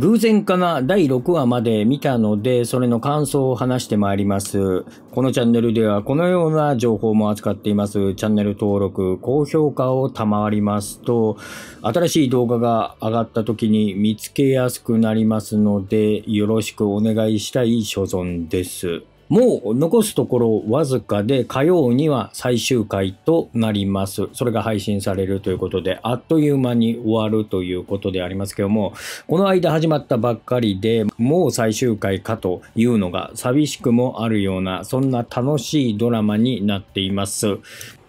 偶然かな第6話まで見たので、それの感想を話してまいります。このチャンネルではこのような情報も扱っています。チャンネル登録、高評価を賜りますと、新しい動画が上がった時に見つけやすくなりますので、よろしくお願いしたい所存です。もう残すところわずかで火曜には最終回となります。それが配信されるということで、あっという間に終わるということでありますけども、この間始まったばっかりでもう最終回かというのが寂しくもあるような、そんな楽しいドラマになっています。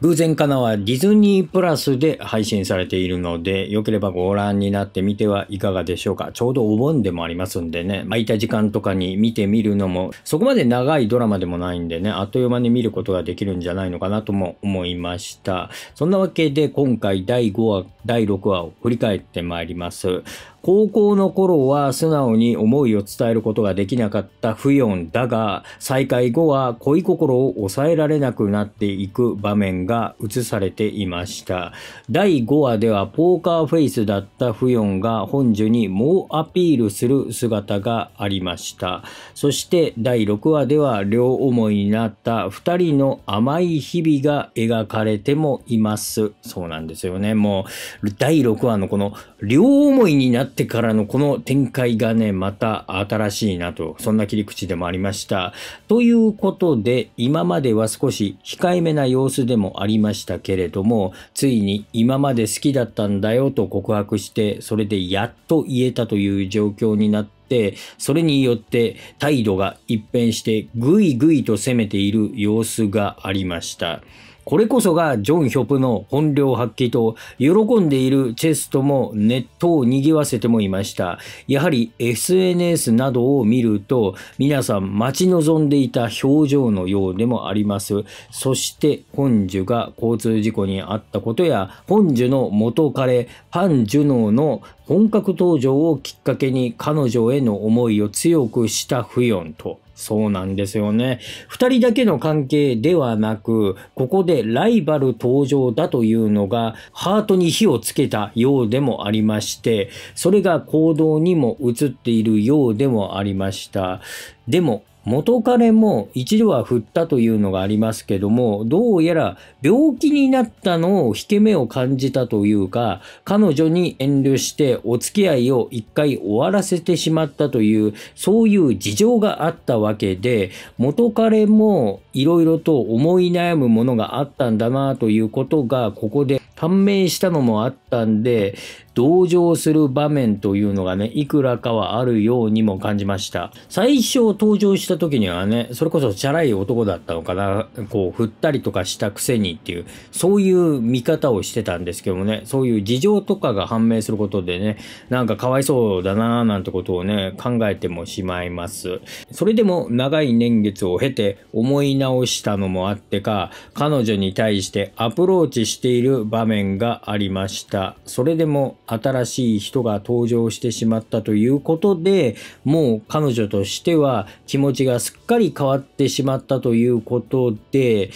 偶然かなはディズニープラスで配信されているので、よければご覧になってみてはいかがでしょうか。ちょうどお盆でもありますんでね、空いた時間とかに見てみるのも、そこまで長いドラマでもないんでね、あっという間に見ることができるんじゃないのかなとも思いました。そんなわけで今回第5話、第6話を振り返ってまいります。高校の頃は素直に思いを伝えることができなかったフヨンだが、再会後は恋心を抑えられなくなっていく場面が映されていました。第5話ではポーカーフェイスだったフヨンが本樹に猛アピールする姿がありました。そして第6話では両思いになった2人の甘い日々が描かれてもいます。そうなんですよね。もう、第6話のこの両思いになったってからのこの展開がね、また新しいなと、そんな切り口でもありました。ということで、今までは少し控えめな様子でもありましたけれども、ついに今まで好きだったんだよと告白して、それでやっと言えたという状況になって、それによって態度が一変して、ぐいぐいと攻めている様子がありました。これこそがジョン・ヒョプの本領発揮と、喜んでいるチェストもネットを賑わせてもいました。やはり SNS などを見ると、皆さん待ち望んでいた表情のようでもあります。そして、本樹が交通事故に遭ったことや、本樹の元彼、パン・ジュノーの本格登場をきっかけに彼女への思いを強くしたフヨンと。そうなんですよね。二人だけの関係ではなく、ここでライバル登場だというのが、ハートに火をつけたようでもありまして、それが行動にも移っているようでもありました。でも、元彼も一度は振ったというのがありますけども、どうやら病気になったのを引け目を感じたというか、彼女に遠慮してお付き合いを一回終わらせてしまったという、そういう事情があったわけで、元彼も色々と思い悩むものがあったんだなということが、ここで判明したのもあったんで、同情する場面というのがね、いくらかはあるようにも感じました。最初登場した時にはね、それこそチャラい男だったのかな、こう、振ったりとかしたくせにっていう、そういう見方をしてたんですけどもね、そういう事情とかが判明することでね、なんかかわいそうだなぁなんてことをね、考えてもしまいます。それでも長い年月を経て思い直したのもあってか、彼女に対してアプローチしている場面面がありました。それでも新しい人が登場してしまったということで、もう彼女としては気持ちがすっかり変わってしまったということで、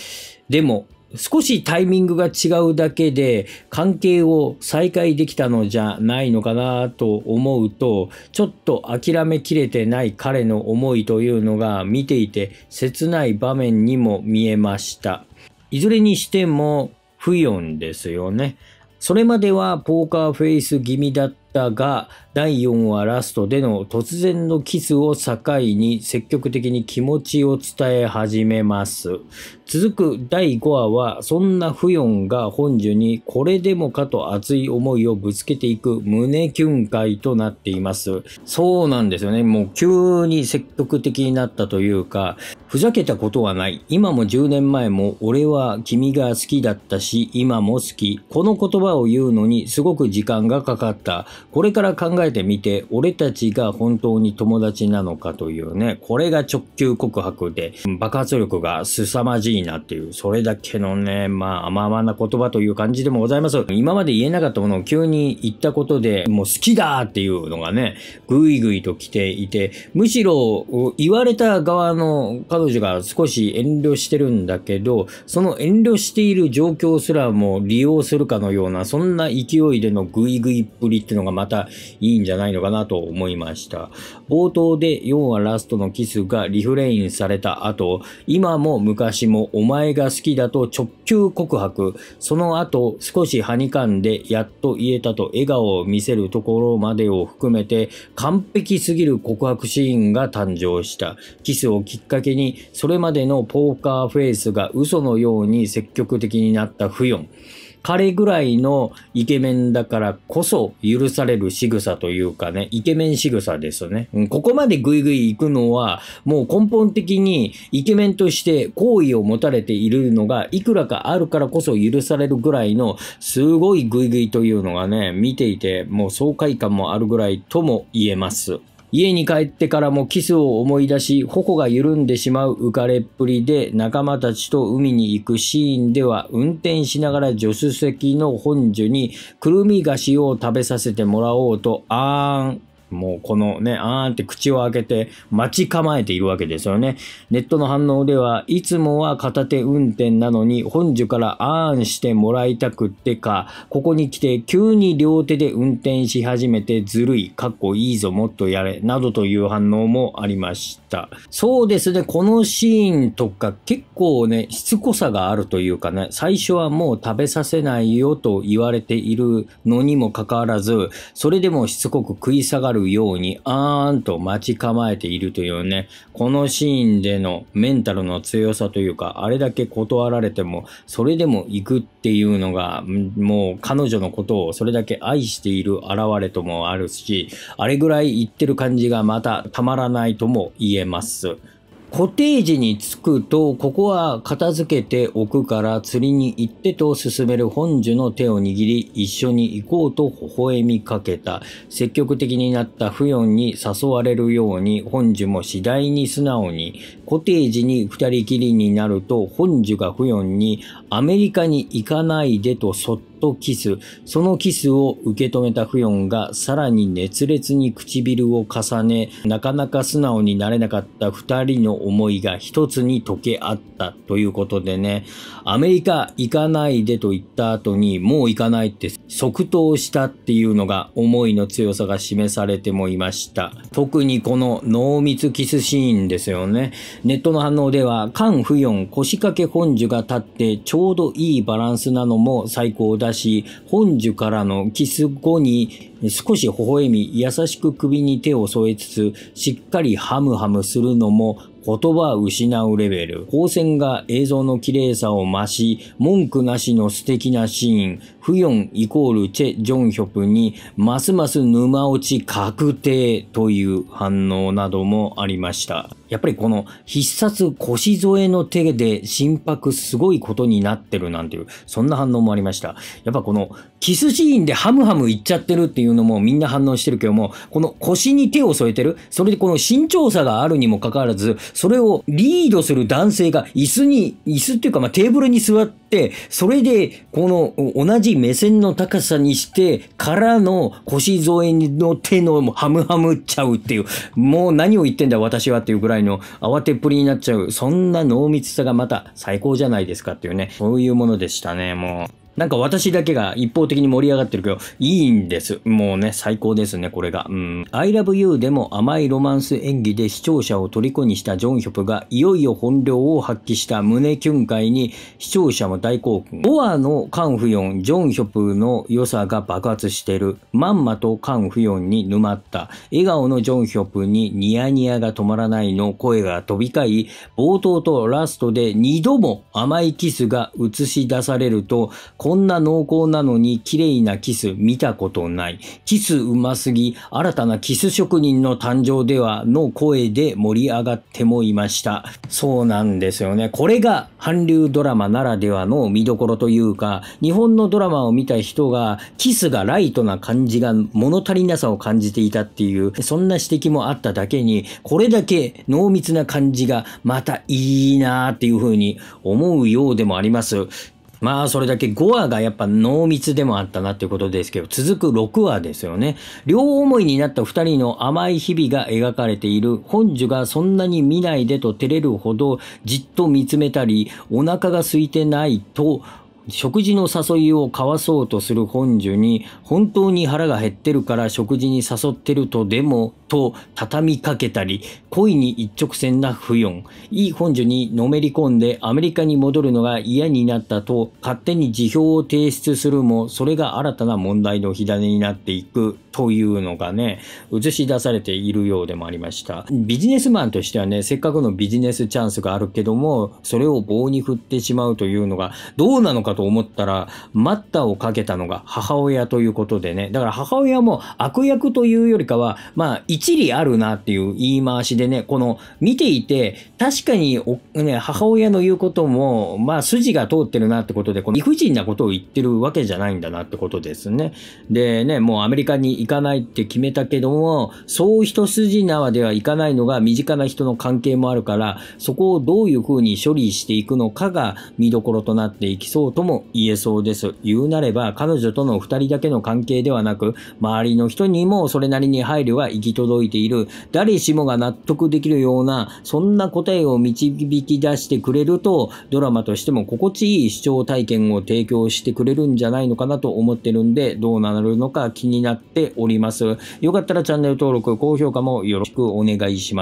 でも少しタイミングが違うだけで関係を再開できたのじゃないのかなと思うとちょっと諦めきれてない彼の思いというのが見ていて切ない場面にも見えましたいずれにしても不4ですよね。それまではポーカーフェイス気味だったが、第4話ラストでの突然のキスを境に積極的に気持ちを伝え始めます。続く第5話は、そんなフヨンが本樹にこれでもかと熱い思いをぶつけていく胸キュン会となっています。そうなんですよね。もう急に積極的になったというか、ふざけたことはない。今も10年前も俺は君が好きだったし、今も好き。この言葉を言うのにすごく時間がかかった。これから考えてみて、俺たちが本当に友達なのかというね、これが直球告白で、爆発力が凄まじいなっていう、それだけのね、まあ甘々な言葉という感じでもございます。今まで言えなかったものを急に言ったことで、もう好きだっていうのがね、ぐいぐいと来ていて、むしろ言われた側の彼女が少し遠慮してるんだけど、その遠慮している状況すらも利用するかのような、そんな勢いでのグイグイっぷりってのがまたいいんじゃないのかなと思いました。冒頭で4話ラストのキスがリフレインされた後、今も昔もお前が好きだと直球告白、その後少しはにかんでやっと言えたと笑顔を見せるところまでを含めて完璧すぎる告白シーンが誕生した。キスをきっかけにそれまでのポーカーフェイスが嘘のように積極的になったフヨン。彼ぐらいのイケメンだからこそ許される仕草というかね、イケメン仕草ですね。うん、ここまでグイグイ行くのは、もう根本的にイケメンとして好意を持たれているのが、いくらかあるからこそ許されるぐらいの、すごいグイグイというのがね、見ていて、もう爽快感もあるぐらいとも言えます。家に帰ってからもキスを思い出し、頬が緩んでしまう浮かれっぷりで仲間たちと海に行くシーンでは運転しながら助手席の本所にくるみ菓子を食べさせてもらおうと、あーんもうこのね、あーって口を開けて待ち構えているわけですよね。ネットの反応では、いつもは片手運転なのに、本樹からあーんしてもらいたくってか、ここに来て急に両手で運転し始めてずるい、かっこいいぞ、もっとやれ、などという反応もありました。そうですね、このシーンとか結構ね、しつこさがあるというかね、最初はもう食べさせないよと言われているのにもかかわらず、それでもしつこく食い下がるるように、あーんと待ち構えているというね、このシーンでのメンタルの強さというか、あれだけ断られても、それでも行くっていうのが、もう彼女のことをそれだけ愛している現れともあるし、あれぐらい言ってる感じがまたたまらないとも言えます。コテージに着くと、ここは片付けておくから釣りに行ってと進める本樹の手を握り、一緒に行こうと微笑みかけた。積極的になった不ヨに誘われるように、本樹も次第に素直に、コテージに二人きりになると、本樹が不ヨにアメリカに行かないでとそっとキス。そのキスを受け止めたフヨンがさらに熱烈に唇を重ね、なかなか素直になれなかった二人の思いが一つに溶け合ったということでね、アメリカ行かないでと言った後にもう行かないって即答したっていうのが思いの強さが示されてもいました。特にこの濃密キスシーンですよね。ネットの反応では、カン・フヨン腰掛け本樹が立ってちょうどいいバランスなのも最高だし、本樹からのキス後に少し微笑み、優しく首に手を添えつつ、しっかりハムハムするのも言葉失うレベル。光線が映像の綺麗さを増し、文句なしの素敵なシーン、フヨンイコールチェ・ジョンヒョプに、ますます沼落ち確定という反応などもありました。やっぱりこの必殺腰添えの手で心拍すごいことになってるなんていう、そんな反応もありました。やっぱこのキスシーンでハムハムいっちゃってるっていううのもみんな反応してるけども、この腰に手を添えてる、それでこの身長差があるにもかかわらず、それをリードする男性が椅子に、椅子っていうかまあテーブルに座って、それでこの同じ目線の高さにしてからの腰添えの手のハムハムっちゃうっていう、もう何を言ってんだ私はっていうぐらいの慌てっぷりになっちゃう、そんな濃密さがまた最高じゃないですかっていうね、そういうものでしたね、もう。なんか私だけが一方的に盛り上がってるけど、いいんです。もうね、最高ですね、これが。うん。I love you でも甘いロマンス演技で視聴者を虜にしたジョンヒョプが、いよいよ本領を発揮した胸キュン会に視聴者も大興奮。ボアのカンフヨン、ジョンヒョプの良さが爆発してる。まんまとカンフヨンに沼った。笑顔のジョンヒョプにニヤニヤが止まらないの声が飛び交い、冒頭とラストで二度も甘いキスが映し出されると、こんな濃厚なのに綺麗なキス見たことない。キスうますぎ、新たなキス職人の誕生ではの声で盛り上がってもいました。そうなんですよね。これが韓流ドラマならではの見どころというか、日本のドラマを見た人がキスがライトな感じが物足りなさを感じていたっていう、そんな指摘もあっただけに、これだけ濃密な感じがまたいいなーっていう風に思うようでもあります。まあ、それだけ5話がやっぱ濃密でもあったなっていうことですけど、続く6話ですよね。両思いになった2人の甘い日々が描かれている、本樹がそんなに見ないでと照れるほどじっと見つめたり、お腹が空いてないと、食事の誘いを交わそうとする本樹に、本当に腹が減ってるから食事に誘ってるとでも、と畳みかけたり、恋に一直線な不穏。いい本樹にのめり込んでアメリカに戻るのが嫌になったと、勝手に辞表を提出するも、それが新たな問題の火種になっていくというのがね、映し出されているようでもありました。ビジネスマンとしてはね、せっかくのビジネスチャンスがあるけども、それを棒に振ってしまうというのが、どうなのかと思ったら、待ったをかけたのが母親ということでね。だから母親も悪役というよりかは、まあ、一理あるなっていう言い回しでね、この見ていて、確かにね、母親の言うことも、まあ、筋が通ってるなってことで、この理不尽なことを言ってるわけじゃないんだなってことですね。でね、もうアメリカに行かないって決めたけども、そう一筋縄ではいかないのが身近な人の関係もあるから、そこをどういうふうに処理していくのかが見どころとなっていきそうととも言えそうです。言うなれば、彼女との二人だけの関係ではなく、周りの人にもそれなりに配慮が行き届いている、誰しもが納得できるような、そんな答えを導き出してくれると、ドラマとしても心地いい視聴体験を提供してくれるんじゃないのかなと思ってるんで、どうなるのか気になっております。よかったらチャンネル登録、高評価もよろしくお願いします。